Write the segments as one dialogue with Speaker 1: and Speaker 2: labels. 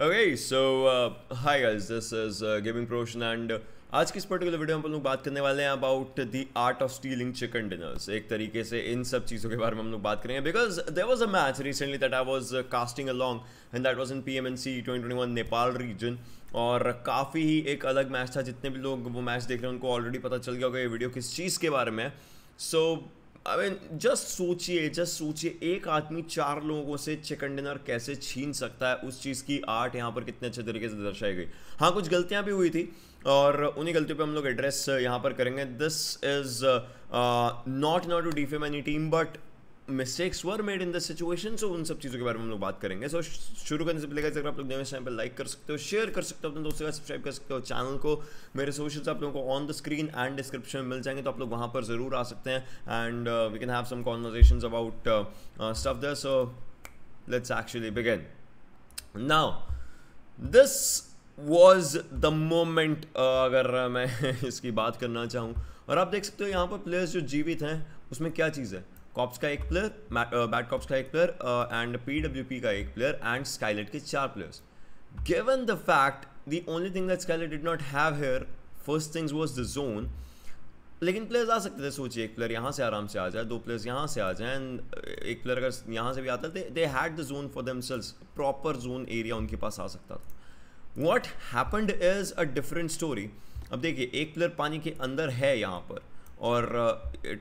Speaker 1: Okay, so uh, hi guys, this is uh, Gaming Promotion and uh, आज की इस particular video में हम लोग बात करने वाले हैं about the art of stealing chicken dinners एक तरीके से इन सब चीज़ों के बारे में हम लोग बात करेंगे because there was a match recently that I was casting along and that was in P M N C twenty twenty one Nepal region और काफ़ी ही एक अलग मैच था जितने भी लोग वो मैच देख रहे हैं उनको ऑलरेडी पता चल गया होगा ये वीडियो किस चीज़ के बारे में so so, I mean just सोचिए जस्ट सोचिए एक आदमी चार लोगों से चिकन डिनर कैसे छीन सकता है उस चीज़ की आर्ट यहाँ पर कितने अच्छे तरीके से दर्शाई गई हाँ कुछ गलतियाँ भी हुई थी और उन्हीं गलतियों पे हम लोग एड्रेस यहाँ पर करेंगे this is not not to defame any team but mistakes were made in the situation so उन सब चीज़ों के बारे में हम लोग बात करेंगे सो so, शुरू करने से पहले अगर आप लोग नए चैनल पर लाइक कर सकते हो शेयर कर सकते हो अपने दोस्तों का सब्सक्राइब कर सकते हो चैनल को मेरे सोशल्स आप लोगों को on the screen and description में मिल जाएंगे तो आप लोग वहाँ पर ज़रूर आ सकते हैं and we can have some conversation about stuff the so let's actually begin now this was the moment अगर मैं इसकी बात करना चाहूँ और आप देख सकते हो यहाँ पर प्लेयर्स जो जीवित हैं उसमें क्या चीज़ है कॉप्स का एक प्लेयर बैट कॉप्स का एक प्लेयर एंड पी का एक प्लेयर एंड स्काइलेट के चार players given the fact the only thing that Skylight did not have here first things was the zone लेकिन प्लेयर्स आ सकते थे सोचिए एक प्लेयर यहाँ से आराम से आ जाए दो प्लेयर्स यहाँ से आ जाए एंड uh, एक प्लेयर अगर यहाँ से भी आता थे they had the zone for themselves proper zone area उनके पास आ सकता था what happened is a different story अब देखिए एक प्लेयर पानी के अंदर है यहाँ पर और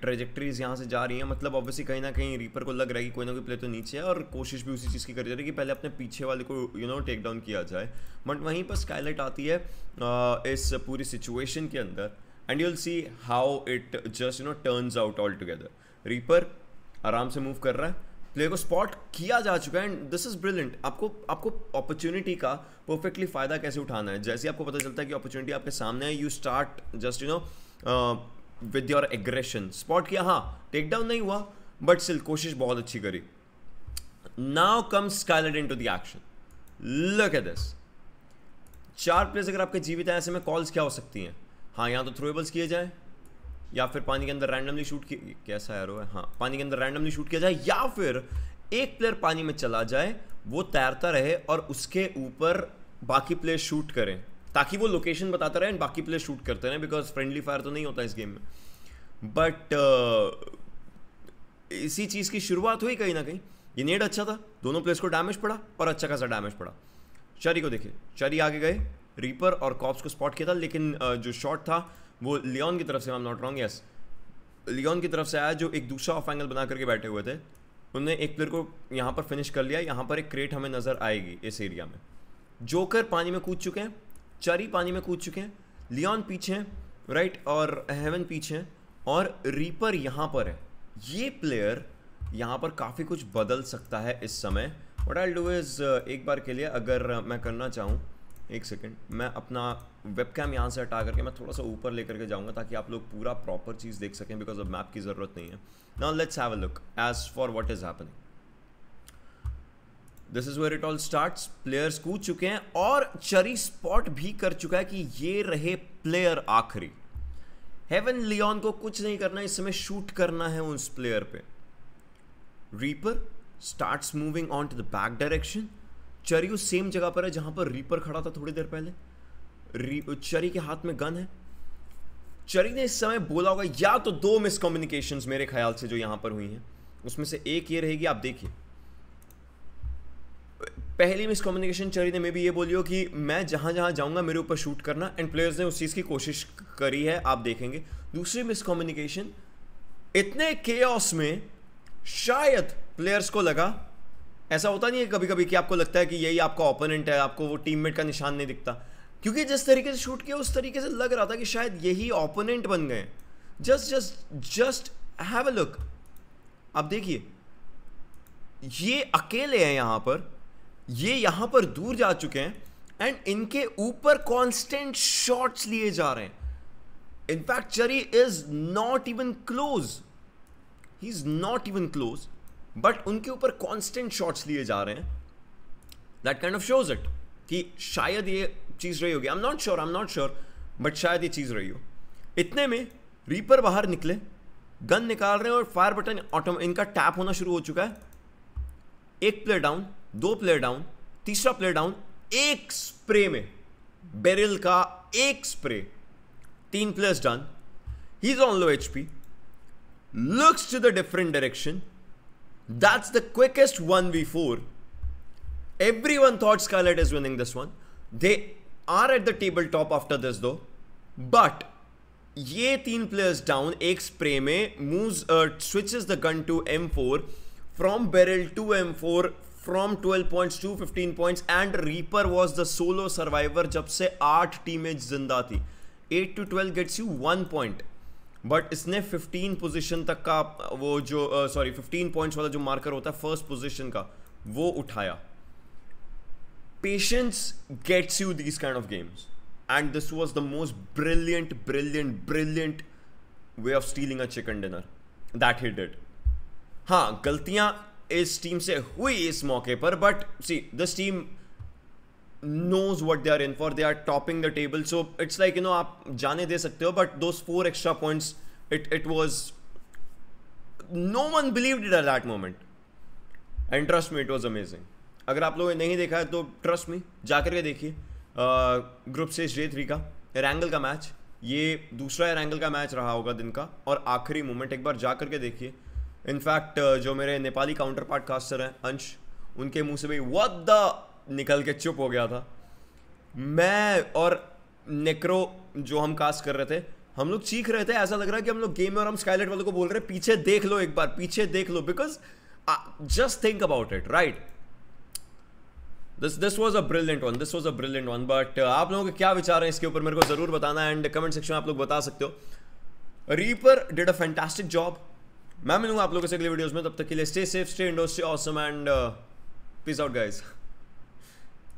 Speaker 1: ट्रेजेक्ट्रीज यहाँ से जा रही हैं मतलब ऑब्वियसली कहीं ना कहीं रीपर को लग रहा है कि कोई ना कोई प्ले तो नीचे है और कोशिश भी उसी चीज़ की करी जा रही है कि पहले अपने पीछे वाले को यू नो टेक डाउन किया जाए बट वहीं पर स्काईलाइट आती है इस पूरी सिचुएशन के अंदर and you will see how it just you know turns out all together reaper आराम से मूव कर रहा है प्ले को स्पॉट किया जा चुका है एंड दिस इज ब्रिलियंट आपको आपको अपॉर्चुनिटी का परफेक्टली फायदा कैसे उठाना है जैसे आपको पता चलता है कि अपॉर्चुनिटी आपके सामने है you start just you know with your aggression spot किया हाँ टेक डाउन नहीं हुआ बट स्टिल कोशिश बहुत अच्छी करी now come Skylight into the action look at this चार प्लेस अगर आपके जीवित हैं ऐसे में कॉल्स क्या हो सकती हैं हाँ यहाँ तो थ्रोएबल्स किए जाए या फिर पानी के अंदर रैंडमली शूट की कैसा एरो है हाँ पानी के अंदर रैंडमली शूट किया जाए या फिर एक प्लेयर पानी में चला जाए वो तैरता रहे और उसके ऊपर बाकी प्लेयर शूट करें ताकि वो लोकेशन बताते रहे एंड बाकी प्लेयर शूट करते रहे बिकॉज फ्रेंडली फायर तो नहीं होता इस गेम में बट uh, इसी चीज़ की शुरुआत हुई कहीं ना कहीं ये नेट अच्छा था दोनों प्लेयर्स को डैमेज पड़ा और अच्छा खासा डैमेज पड़ा चरी को देखिए चरी आगे गए रीपर और कॉप्स को स्पॉट किया था लेकिन uh, जो शॉट था वो लियोन की तरफ से I am not wrong yes Leon की तरफ से आया जो एक दूसरा ऑफ एंगल बना करके बैठे हुए थे उन्होंने एक प्लेयर को यहाँ पर फिनिश कर लिया यहाँ पर एक क्रेट हमें नज़र आएगी इस एरिया में जोकर पानी में कूद चुके हैं चार ही पानी में कूद चुके हैं लियोन पीछे हैं राइट और हेवन पीछे हैं और रीपर यहाँ पर है ये प्लेयर यहाँ पर काफ़ी कुछ बदल सकता है इस समय वट आई डू इज़ एक बार के लिए अगर मैं करना चाहूँ एक सेकेंड मैं अपना वेब कैम यहाँ से हटा करके मैं थोड़ा सा ऊपर लेकर के जाऊँगा ताकि आप लोग पूरा प्रॉपर चीज़ देख सकें बिकॉज अब मैप की ज़रूरत नहीं है ना let's have a look as for what is happening this is where it all start players कूद चुके हैं और चरी स्पॉट भी कर चुका है कि ये रहे प्लेयर आखिरी हेवन लियोन को कुछ नहीं करना इस समय शूट करना है उस प्लेयर पे reaper start moving on to the back direction Cherry उस सेम जगह पर है जहां पर रीपर खड़ा था थोड़ी देर पहले चरी के हाथ में गन है चरी ने इस समय बोला होगा या तो दो मिसकम्युनिकेशन मेरे ख्याल से जो यहां पर हुई हैं उसमें से एक ये रहेगी आप देखिए पहली मिस कम्युनिकेशन रही थी मैं भी ये बोलियो कि मैं जहाँ जहाँ जाऊँगा मेरे ऊपर शूट करना एंड प्लेयर्स ने उस चीज़ की कोशिश करी है आप देखेंगे दूसरी मिस कम्युनिकेशन इतने के में शायद प्लेयर्स को लगा ऐसा होता नहीं है कभी कभी कि आपको लगता है कि यही आपका ओपोनेंट है आपको वो टीममेट का निशान नहीं दिखता क्योंकि जिस तरीके से शूट किया उस तरीके से लग रहा था कि शायद यही ओपोनेंट बन गए just just just have a look आप देखिए ये अकेले हैं यहाँ पर ये यहां पर दूर जा चुके हैं एंड इनके ऊपर कॉन्स्टेंट शॉट्स लिए जा रहे हैं in fact Cherry is not even close he is not even close but उनके ऊपर कॉन्स्टेंट शॉट्स लिए जा रहे हैं that kind of shows it कि शायद ये चीज़ रही होगी I am not sure I am not sure but शायद ये चीज़ रही हो इतने में रीपर बाहर निकले गन निकाल रहे हैं और फायर बटन ऑटोम इनका टैप होना शुरू हो चुका है एक प्ले डाउन दो प्लेयर डाउन तीसरा प्लेयर डाउन एक स्प्रे में बेरिल का एक स्प्रे तीन players done he is on low H P looks to the different direction that's the quickest one before everyone thought Scarlet is winning this one they are at the table top after this though but ये तीन players down एक spray में switch switches the gun to M four from Beryl to M four from twelve points to fifteen points and reaper was the solo survivor जब से आठ टीमें जिंदा थी eight to twelve gets you one point but इसने 15 position तक का वो जो सॉरी uh, 15 पॉइंट्स वाला जो मार्कर होता है फर्स्ट पोजीशन का वो उठाया patience gets you these kind of games and this was the most brilliant brilliant brilliant way of stealing a chicken dinner that he did हाँ गलतियां इस टीम से हुई इस मौके पर but see this team knows what they are in for they are topping the table so it's like you know आप जाने दे सकते हो but those four extra points it it was no one believe it or that moment and trust me it was amazing अगर आप लोगों ने नहीं देखा है तो ट्रस्ट मी जाकर के देखिए ग्रुप से जे थ्री का रैंगल का मैच ये दूसरा रैंगल का मैच रहा होगा दिन का और आखिरी मोमेंट एक बार जाकर के देखिए इनफैक्ट uh, जो मेरे नेपाली काउंटर पार्ट कास्टर हैं अंश उनके मुंह से भी वद द निकल के चुप हो गया था मैं और नेक्रो जो हम कास्ट कर रहे थे हम लोग चीख रहे थे ऐसा लग रहा है कि हम लोग गेम में और हम स्काईलाइट वालों को बोल रहे हैं पीछे देख लो एक बार पीछे देख लो because just think about it right this this was a brilliant one this was a brilliant one but आप लोगों के क्या विचार हैं इसके ऊपर मेरे को जरूर बताना एंड कमेंट सेक्शन में आप लोग बता सकते हो Reaper did a fantastic job मैं मिलूंगा आप लोगों से अगले वीडियोस में तब तक के लिए stay safe stay indoor awesome and peace out guys